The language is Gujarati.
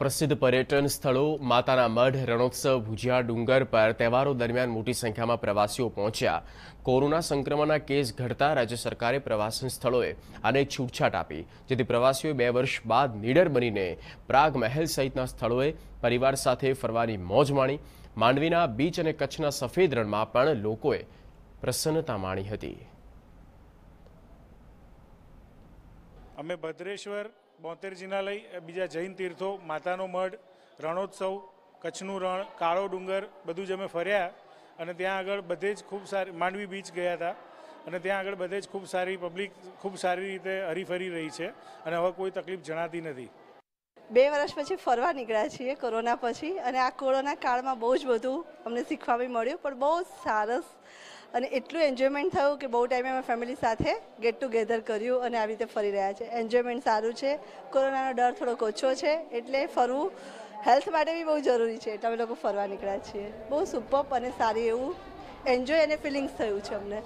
પ્રસિદ્ધ પર્યટન સ્થળો માતાના મઢ રણોત્સવ ભુજિયા ડુંગર પર તહેવારો દરમિયાન મોટી સંખ્યામાં પ્રવાસીઓ પહોંચ્યા કોરોના સંક્રમણના કેસ ઘટતા રાજ્ય સરકારે પ્રવાસન સ્થળોએ આને છૂટછાટ આપી જેથી પ્રવાસીઓ બે વર્ષ બાદ નીડર બનીને પ્રાગ મહેલ સહિતના સ્થળોએ પરિવાર સાથે ફરવાની મોજ માણી માંડવીના બીચ અને કચ્છના સફેદ રણમાં પણ લોકોએ પ્રસન્નતા માણી હતી અમે ભદ્રેશ્વર બોતેર જિનાલય બીજા જૈન તીર્થો માતાનો મઢ રણોત્સવ કચ્છનું રણ કાળો ડુંગર બધું જ અમે ફર્યા અને ત્યાં આગળ બધે જ ખૂબ સારી માંડવી બીચ ગયા હતા અને ત્યાં આગળ બધે જ ખૂબ સારી પબ્લિક ખૂબ સારી રીતે હરીફરી રહી છે અને હવે કોઈ તકલીફ જણાતી નથી બે વર્ષ પછી ફરવા નીકળ્યા છીએ કોરોના પછી અને આ કોરોના કાળમાં બહુ જ બધું અમને શીખવા બી મળ્યું પણ બહુ સરસ અને એટલું એન્જોયમેન્ટ થયું કે બહુ ટાઈમે અમે ફેમિલી સાથે ગેટ ટુગેધર કર્યું અને આવી રીતે ફરી રહ્યા છે એન્જોયમેન્ટ સારું છે કોરોનાનો ડર થોડોક ઓછો છે એટલે ફરવું હેલ્થ માટે બી બહુ જરૂરી છે એટલે અમે લોકો ફરવા નીકળ્યા છીએ બહુ સુપર્બ અને સારી એવું એન્જોય અને ફિલિંગ્સ થયું છે અમને